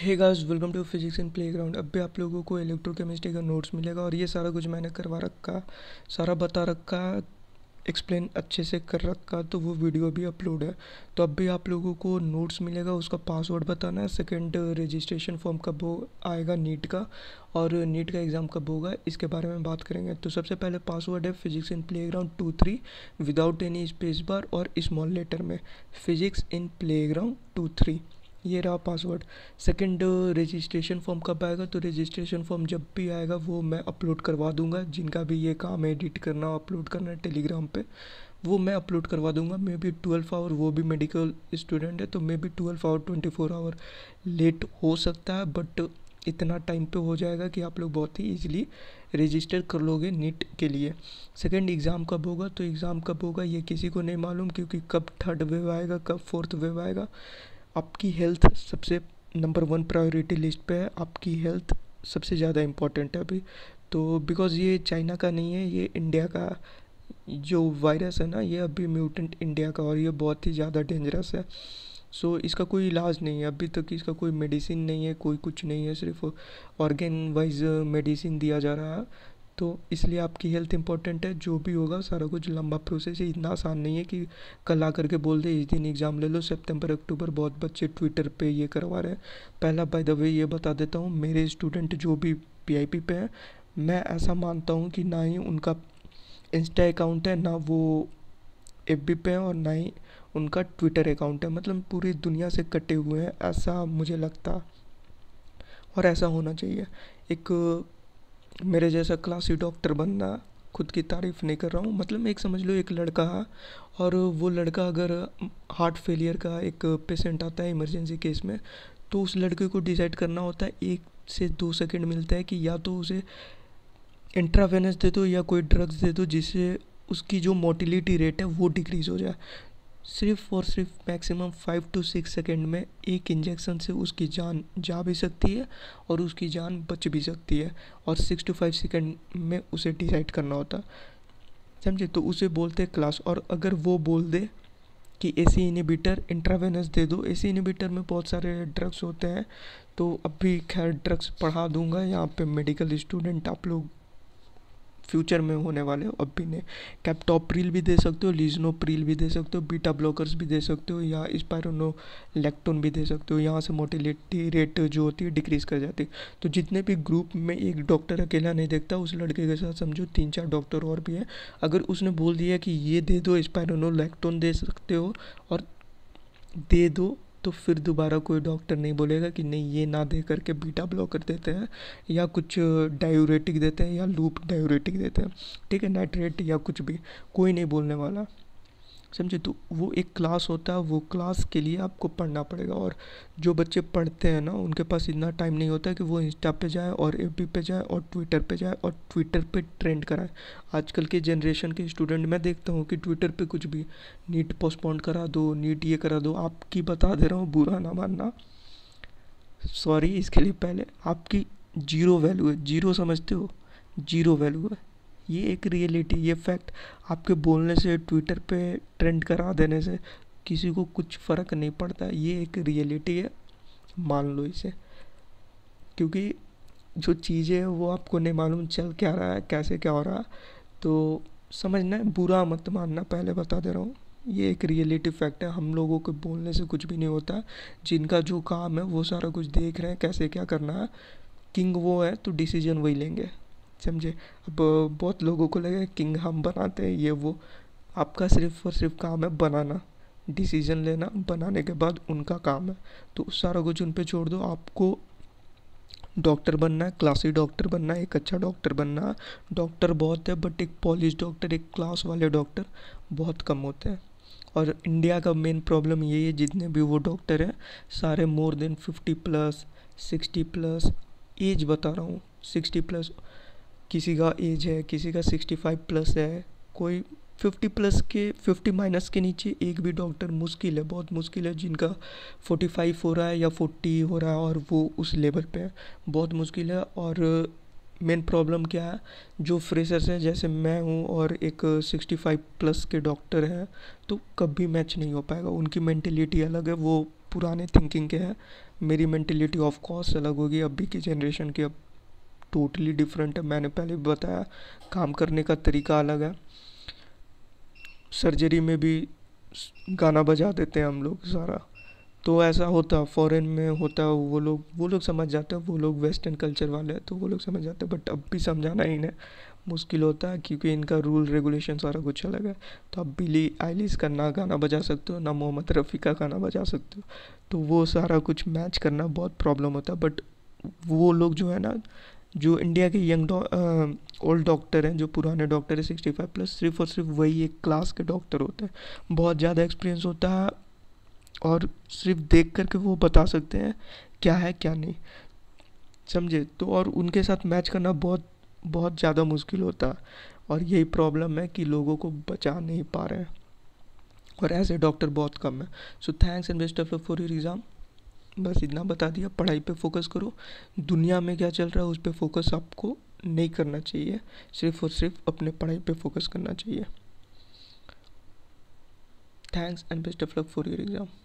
hey guys welcome to physics and playground अब भी आप लोगों को इलेक्ट्रोकेमिस्ट्री का नोट्स मिलेगा और ये सारा कुछ मैंने करवा रखा सारा बता रखा एक्सप्लेन अच्छे से कर रखा तो वो वीडियो भी अपलोड है तो अब भी आप लोगों को नोट्स मिलेगा उसका पासवर्ड बताना है सेकेंड रजिस्ट्रेशन फॉर्म कब हो आएगा नीट का और नीट uh, का एग्ज़ाम कब होगा इसके बारे में बात करेंगे तो सबसे पहले पासवर्ड है physics in playground two three without any space bar और स्मॉल लेटर में physics in playground two three ये रहा पासवर्ड सेकंड रजिस्ट्रेशन फॉर्म कब आएगा तो रजिस्ट्रेशन फॉर्म जब भी आएगा वो मैं अपलोड करवा दूंगा जिनका भी ये काम है एडिट करना अपलोड करना टेलीग्राम पे वो मैं अपलोड करवा दूंगा मे बी ट्वेल्व आवर वो भी मेडिकल स्टूडेंट है तो maybe twelve hour twenty four hour late हो सकता है बट इतना टाइम पे हो जाएगा कि आप लोग बहुत ही इजीली रजिस्टर कर लोगे नीट के लिए सेकंड एग्ज़ाम कब होगा तो एग्ज़ाम कब होगा ये किसी को नहीं मालूम क्योंकि कब थर्ड वेव आएगा कब फोर्थ वेव आएगा आपकी हेल्थ सबसे नंबर वन प्रायोरिटी लिस्ट पे है आपकी हेल्थ सबसे ज़्यादा इम्पोर्टेंट है अभी तो बिकॉज़ ये चाइना का नहीं है ये इंडिया का जो वायरस है ना ये अभी म्यूटेंट इंडिया का और ये बहुत ही ज़्यादा डेंजरस है सो so, इसका कोई इलाज नहीं है अभी तक इसका कोई मेडिसिन नहीं है कोई कुछ नहीं है सिर्फ ऑर्गेन वाइज मेडिसिन दिया जा रहा है तो इसलिए आपकी हेल्थ इंपॉर्टेंट है जो भी होगा सारा कुछ लंबा प्रोसेस है इतना आसान नहीं है कि कल आ करके बोल दे इस दिन एग्ज़ाम ले लो सितंबर अक्टूबर बहुत बच्चे ट्विटर पे ये करवा रहे हैं पहला बाय द वे ये बता देता हूँ मेरे स्टूडेंट जो भी पीआईपी पे हैं मैं ऐसा मानता हूँ कि ना ही उनका इंस्टा अकाउंट है ना वो एफ पे हैं और ना ही उनका ट्विटर अकाउंट है मतलब पूरी दुनिया से कटे हुए हैं ऐसा मुझे लगता और ऐसा होना चाहिए एक मेरे जैसा क्लासी डॉक्टर बनना खुद की तारीफ़ नहीं कर रहा हूँ मतलब एक समझ लो एक लड़का है हाँ, और वो लड़का अगर हार्ट फेलियर का एक पेशेंट आता है इमरजेंसी केस में तो उस लड़के को डिसाइड करना होता है एक से दो सेकंड मिलता है कि या तो उसे इंट्रावेनस दे दो या कोई ड्रग्स दे दो जिससे उसकी जो मोटिलिटी रेट है वो डिक्रीज़ हो जाए सिर्फ और सिर्फ maximum five two six second में एक इंजेक्शन से उसकी जान जा भी सकती है और उसकी जान बच भी सकती है और सिक्स टू फाइव सेकेंड में उसे डिसाइड करना होता समझे तो उसे बोलते क्लास और अगर वो बोल दे कि ए सी इनिबिटर इंट्रावेनस दे दो ए सी इनिबिटर में बहुत सारे ड्रग्स होते हैं तो अब भी खैर ड्रग्स पढ़ा दूंगा यहाँ पे मेडिकल स्टूडेंट आप लोग फ्यूचर में होने वाले हो अभी ने प्रिल भी दे सकते हो प्रील भी दे सकते हो बीटा ब्लॉकर्स भी दे सकते हो या इस्पायरोनो लेक्टोन भी दे सकते हो यहाँ से मोटिलिटी रेट जो होती है डिक्रीज़ कर जाती है तो जितने भी ग्रुप में एक डॉक्टर अकेला नहीं देखता उस लड़के के साथ समझो तीन चार डॉक्टर और भी है अगर उसने बोल दिया कि ये दे दो स्पायरोनो लेक्टोन दे सकते हो और दे दो तो फिर दोबारा कोई डॉक्टर नहीं बोलेगा कि नहीं ये ना दे करके बीटा ब्लॉकर देते हैं या कुछ डायूरेटिक देते हैं या लूप डायूरेटिक देते हैं ठीक है नाइट्रेट या कुछ भी कोई नहीं बोलने वाला समझे तो वो एक क्लास होता है वो क्लास के लिए आपको पढ़ना पड़ेगा और जो बच्चे पढ़ते हैं ना उनके पास इतना टाइम नहीं होता कि वो इंस्टा पे जाए और ए पे जाए और ट्विटर पे जाए और ट्विटर पे ट्रेंड कराए आजकल के जनरेशन के स्टूडेंट मैं देखता हूँ कि ट्विटर पे कुछ भी नीट पोस्टपोन्ड करा दो नीट ये करा दो आपकी बता दे रहा हूँ बुरा ना मानना सॉरी इसके लिए पहले आपकी जीरो वैल्यू है जीरो समझते हो जीरो वैल्यू है ये एक रियलिटी ये फैक्ट आपके बोलने से ट्विटर पे ट्रेंड करा देने से किसी को कुछ फ़र्क नहीं पड़ता ये एक रियलिटी है मान लो इसे क्योंकि जो चीज़ें हैं वो आपको नहीं मालूम चल क्या रहा है कैसे क्या हो रहा है तो समझना है बुरा मत मानना पहले बता दे रहा हूँ ये एक रियलिटी फैक्ट है हम लोगों को बोलने से कुछ भी नहीं होता जिनका जो काम है वो सारा कुछ देख रहे हैं कैसे क्या करना है किंग वो है तो डिसीजन वही लेंगे समझे अब बहुत लोगों को लगे किंग हम बनाते हैं ये वो आपका सिर्फ और सिर्फ काम है बनाना डिसीजन लेना बनाने के बाद उनका काम है तो उस सारा कुछ उन पर छोड़ दो आपको डॉक्टर बनना है क्लासी डॉक्टर बनना है एक अच्छा डॉक्टर बनना है डॉक्टर बहुत है बट एक पॉलिश डॉक्टर एक क्लास वाले डॉक्टर बहुत कम होते हैं और इंडिया का मेन प्रॉब्लम यही है जितने भी वो डॉक्टर हैं सारे more than fifty plus sixty plus age बता रहा हूँ सिक्सटी प्लस किसी का एज है किसी का सिक्सटी फाइव प्लस है कोई फिफ्टी प्लस के फिफ्टी माइनस के नीचे एक भी डॉक्टर मुश्किल है बहुत मुश्किल है जिनका फोर्टी फाइव हो रहा है या फोर्टी हो रहा है और वो उस लेवल पे है बहुत मुश्किल है और मेन प्रॉब्लम क्या है जो फ्रेशर्स हैं जैसे मैं हूँ और एक सिक्सटी फाइव प्लस के डॉक्टर हैं तो कभी मैच नहीं हो पाएगा उनकी मैंटेलिटी अलग है वो पुराने थिंकिंग के हैं मेरी मैंटेलिटी ऑफ कोर्स अलग होगी अभी की जनरेशन की अब टोटली डिफरेंट है मैंने पहले भी बताया काम करने का तरीका अलग है सर्जरी में भी गाना बजा देते हैं हम लोग सारा तो ऐसा होता फॉरेन में होता वो लोग वो लोग समझ जाते हैं वो लोग वेस्टर्न कल्चर वाले हैं तो वो लोग समझ जाते हैं बट अब भी समझाना ही इन्हें मुश्किल होता है क्योंकि इनका रूल रेगुलेशन सारा कुछ अलग है तो आप बिली आइलिस का ना गाना बजा सकते हो ना मोहम्मद रफ़ी का गाना बजा सकते हो तो वो सारा कुछ मैच करना बहुत प्रॉब्लम होता है बट वो लोग जो है ना जो इंडिया के यंग ओल्ड डॉक्टर हैं जो पुराने डॉक्टर हैं सिक्सटी फाइव प्लस सिर्फ और सिर्फ वही एक क्लास के डॉक्टर होते हैं बहुत ज़्यादा एक्सपीरियंस होता है और सिर्फ देख कर के वो बता सकते हैं क्या है क्या नहीं समझे तो और उनके साथ मैच करना बहुत बहुत ज़्यादा मुश्किल होता है और यही प्रॉब्लम है कि लोगों को बचा नहीं पा रहे हैं और ऐसे डॉक्टर बहुत कम है so thanks and best of for your exam बस इतना बता दिया पढ़ाई पे फोकस करो दुनिया में क्या चल रहा है उस पर फोकस आपको नहीं करना चाहिए सिर्फ और सिर्फ अपने पढ़ाई पे फोकस करना चाहिए thanks and best of luck for your exam